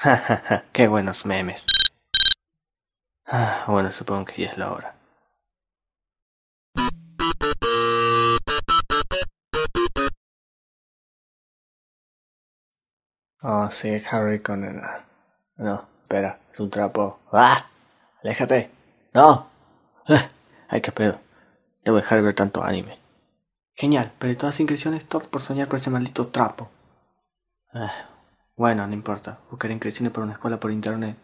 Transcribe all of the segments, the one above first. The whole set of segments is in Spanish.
qué buenos memes. Ah, bueno, supongo que ya es la hora. Oh, es Harry con el... Ah, no, espera, es un trapo. ¡Ah! ¡Aléjate! ¡No! ¡Ah! ¡Ay, qué pedo! Debo dejar de ver tanto anime. Genial, pero de todas las inscripciones, top por soñar con ese maldito trapo. Ah, bueno, no importa, buscaré inscripciones para una escuela por internet.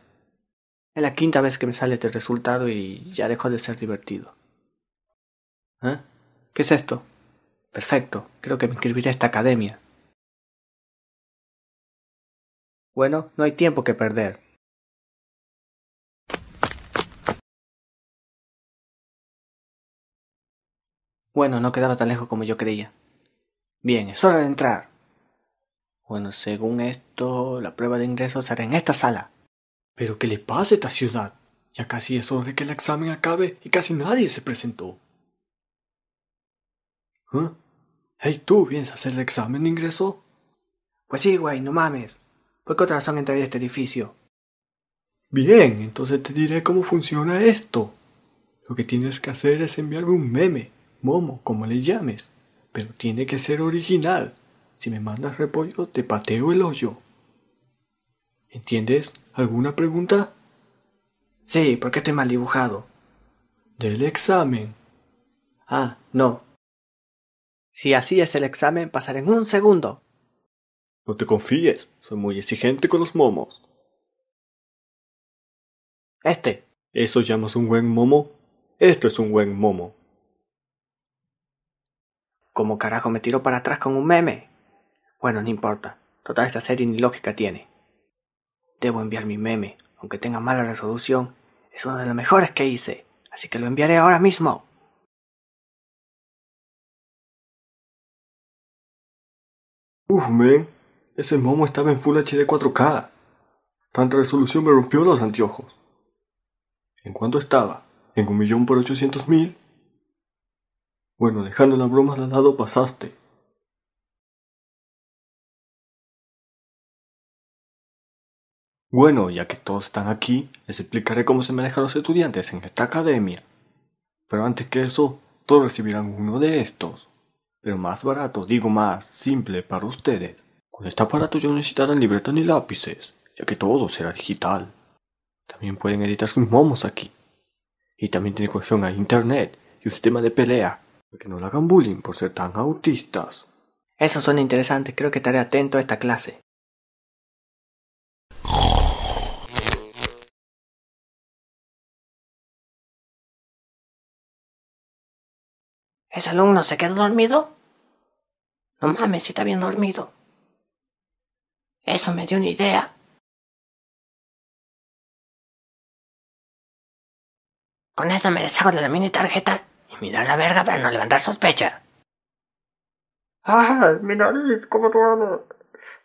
Es la quinta vez que me sale este resultado y ya dejó de ser divertido. ¿Eh? ¿Qué es esto? Perfecto, creo que me inscribiré a esta academia. Bueno, no hay tiempo que perder. Bueno, no quedaba tan lejos como yo creía. Bien, es hora de entrar. Bueno, según esto, la prueba de ingreso será en esta sala. Pero ¿qué le pasa a esta ciudad? Ya casi es hora de que el examen acabe y casi nadie se presentó. ¿Huh? ¿Eh? Hey, ¿tú a hacer el examen de ingreso? Pues sí, güey, no mames. ¿Por qué otra razón entraría a este edificio? Bien, entonces te diré cómo funciona esto. Lo que tienes que hacer es enviarme un meme, momo, como le llames, pero tiene que ser original. Si me mandas repollo, te pateo el hoyo. ¿Entiendes? ¿Alguna pregunta? Sí, porque estoy mal dibujado. Del examen. Ah, no. Si así es el examen, pasaré en un segundo. No te confíes, soy muy exigente con los momos. Este. ¿Eso llamas un buen momo? Esto es un buen momo. ¿Cómo carajo me tiro para atrás con un meme? Bueno, no importa. toda esta serie ni lógica tiene. Debo enviar mi meme, aunque tenga mala resolución. Es uno de los mejores que hice, así que lo enviaré ahora mismo. Uf, men. Ese momo estaba en Full HD 4K. Tanta resolución me rompió los anteojos. ¿En cuánto estaba? ¿En un millón por ochocientos mil? Bueno, dejando la broma al lado pasaste. Bueno, ya que todos están aquí, les explicaré cómo se manejan los estudiantes en esta academia. Pero antes que eso, todos recibirán uno de estos. Pero más barato, digo más, simple para ustedes. Con este aparato ya no necesitarán libretas ni lápices, ya que todo será digital. También pueden editar sus momos aquí. Y también tiene conexión a internet y un sistema de pelea, para que no le hagan bullying por ser tan autistas. Eso suena interesante, creo que estaré atento a esta clase. ¿Ese alumno se quedó dormido? No mames, si está bien dormido. Eso me dio una idea. Con eso me deshago de la mini tarjeta y mirar la verga para no levantar sospecha. ¡Ah! ¡Mi nariz! ¡Cómo tú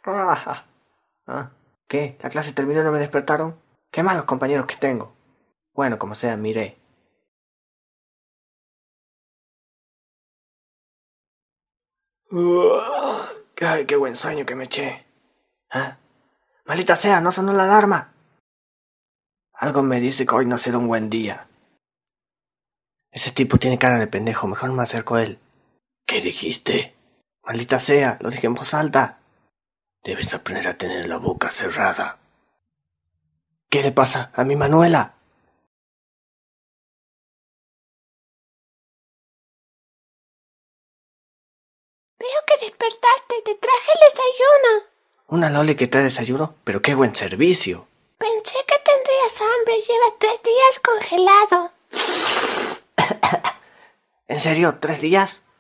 ah. ¡Ah! ¿Qué? ¿La clase terminó y no me despertaron? ¡Qué malos compañeros que tengo! Bueno, como sea, miré. ¡Ay, qué buen sueño que me eché! ¡Ah! ¡Maldita sea, no sonó la alarma! Algo me dice que hoy no será un buen día. Ese tipo tiene cara de pendejo, mejor me acerco a él. ¿Qué dijiste? Maldita sea, lo dije en voz alta. Debes aprender a tener la boca cerrada. ¿Qué le pasa a mi Manuela? despertaste, te traje el desayuno. Una Loli que trae desayuno, pero qué buen servicio. Pensé que tendrías hambre, llevas tres días congelado. ¿En serio? ¿Tres días?